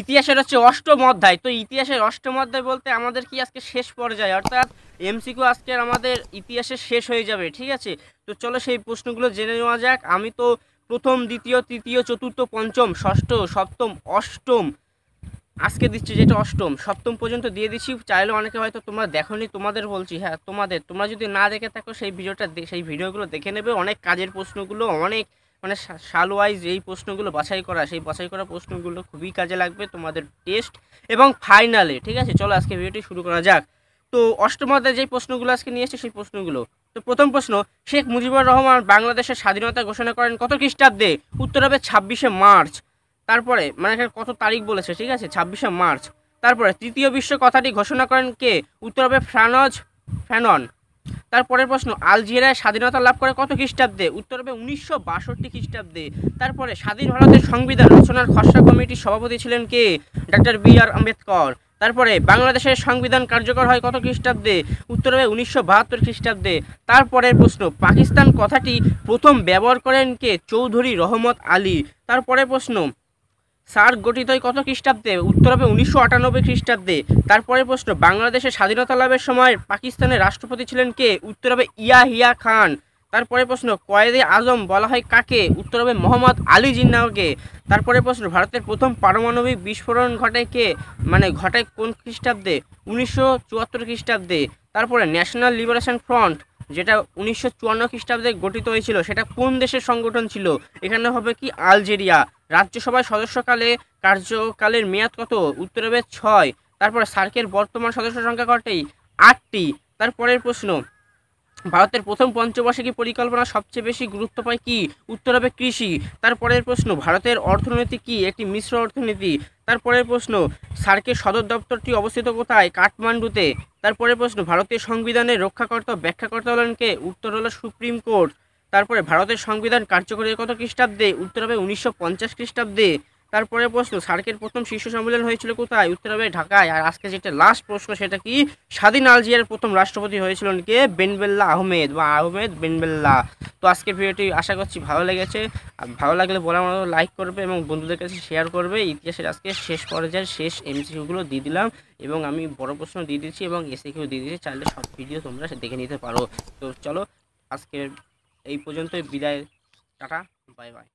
ইতিহাসের হচ্ছে অষ্টম অধ্যায় তো ইতিহাসের অষ্টম অধ্যায় বলতে আমাদের কি আজকে শেষ পর্যায়ে অর্থাৎ এমসিকিউ আজকের আমাদের ইতিহাসের শেষ হয়ে যাবে ঠিক আছে তো চলো সেই প্রশ্নগুলো জেনে নেওয়া যাক আমি তো প্রথম দ্বিতীয় তৃতীয় চতুর্থ পঞ্চম ষষ্ঠ সপ্তম অষ্টম আজকে দিচ্ছি যেটা অষ্টম সপ্তম পর্যন্ত দিয়ে দিচ্ছি চাইলে অনেকে হয়তো তোমরা দেখোনি তোমাদের বলছি হ্যাঁ তোমাদের তোমরা যদি না দেখে থাকো সেই ভিডিওটা সেই ভিডিওগুলো দেখে নেবে অনেক কাজের প্রশ্নগুলো অনেক মানে সাল ওয়াইজ এই প্রশ্নগুলো বাছাই করা সেই বাছাই করা প্রশ্নগুলো খুবই কাজে লাগবে তোমাদের টেস্ট এবং ফাইনালে ঠিক আছে চলো আজকে ভিডিওটি শুরু করা যাক তো অষ্টমতে যে প্রশ্নগুলো আজকে নিয়ে এসেছে সেই প্রশ্নগুলো তো প্রথম প্রশ্ন শেখ মুজিবুর রহমান বাংলাদেশের স্বাধীনতা ঘোষণা করেন কত খ্রিস্টাব্দে উত্তর হবে ছাব্বিশে মার্চ তারপরে মানে এখানে কত তারিখ বলেছে ঠিক আছে ছাব্বিশে মার্চ তারপরে তৃতীয় বিশ্ব কথাটি ঘোষণা করেন কে উত্তর হবে ফ্রানজ ফ্যানন তারপরের প্রশ্ন আলজেরিয়ায় স্বাধীনতা লাভ করে কত খ্রিস্টাব্দে উত্তর হবে উনিশশো বাষট্টি খ্রিস্টাব্দে তারপরে স্বাধীন ভারতের সংবিধান রচনার খসড়া কমিটির সভাপতি ছিলেন কে ডক্টর বি আর আম্বেদকর তারপরে বাংলাদেশের সংবিধান কার্যকর হয় কত খ্রিস্টাব্দে উত্তর হবে উনিশশো বাহাত্তর খ্রিস্টাব্দে তারপরের প্রশ্ন পাকিস্তান কথাটি প্রথম ব্যবহার করেন কে চৌধুরী রহমত আলী তারপরে প্রশ্ন সার্ক গঠিত হয় কত খ্রিস্টাব্দে উত্তর হবে উনিশশো আটানব্বই খ্রিস্টাব্দে তারপরে প্রশ্ন বাংলাদেশের স্বাধীনতা লাভের সময় পাকিস্তানের রাষ্ট্রপতি ছিলেন কে উত্তর হবে ইয়াহিয়া খান তারপরে প্রশ্ন কয়েদে আজম বলা হয় কাকে উত্তর হবে মোহাম্মদ আলী জিন্নাকে তারপরে প্রশ্ন ভারতের প্রথম পারমাণবিক বিস্ফোরণ ঘটে কে মানে ঘটে কোন খ্রিস্টাব্দে উনিশশো চুয়াত্তর খ্রিস্টাব্দে তারপরে ন্যাশনাল লিবারেশন ফ্রন্ট যেটা উনিশশো চুয়ান্ন খ্রিস্টাব্দে গঠিত হয়েছিল সেটা কোন দেশের সংগঠন ছিল এখানে হবে কি আলজেরিয়া রাজ্যসভায় সদস্যকালে কার্যকালের মেয়াদ কত উত্তর হবে ছয় তারপরে সার্কের বর্তমান সদস্য সংখ্যা কটাই আটটি তারপরের প্রশ্ন ভারতের প্রথম পঞ্চবার্ষিকী পরিকল্পনা সবচেয়ে বেশি গুরুত্ব পায় কি উত্তর হবে কৃষি তারপরের প্রশ্ন ভারতের অর্থনীতি কি একটি মিশ্র অর্থনীতি তারপরের প্রশ্ন সার্কের সদর দপ্তরটি অবস্থিত কোথায় কাঠমান্ডুতে তারপরের প্রশ্ন ভারতীয় সংবিধানের রক্ষাকর্তা ব্যাখ্যাকর্তা হলেন কে উত্তর হলো সুপ্রিম কোর্ট তারপরে ভারতের সংবিধান কার্যকরী কত খ্রিস্টাব্দে উত্তর হবে উনিশশো পঞ্চাশ খ্রিস্টাব্দে তারপরে প্রশ্ন সার্কের প্রথম শীর্ষ সম্মেলন হয়েছিল কোথায় উত্তর হবে ঢাকায় আর আজকে যেটা লাস্ট প্রশ্ন সেটা কি স্বাধীন আলজিয়ার প্রথম রাষ্ট্রপতি হয়েছিলেন কে বেনবেল্লা আহমেদ বা আহমেদ বেনবেল্লা তো আজকের ভিডিওটি আশা করছি ভালো লেগেছে ভালো লাগলে বলার মতো লাইক করবে এবং বন্ধুদের কাছে শেয়ার করবে ইতিহাসের আজকে শেষ পর্যায়ের শেষ এমসিকিউগুলো দিয়ে দিলাম এবং আমি বড় প্রশ্ন দিয়ে দিচ্ছি এবং এসিকিউ দিয়ে দিচ্ছি চাইলে সব ভিডিও তোমরা দেখে নিতে পারো তো চলো আজকের এই পর্যন্তই বিদায় টাটা বাই বাই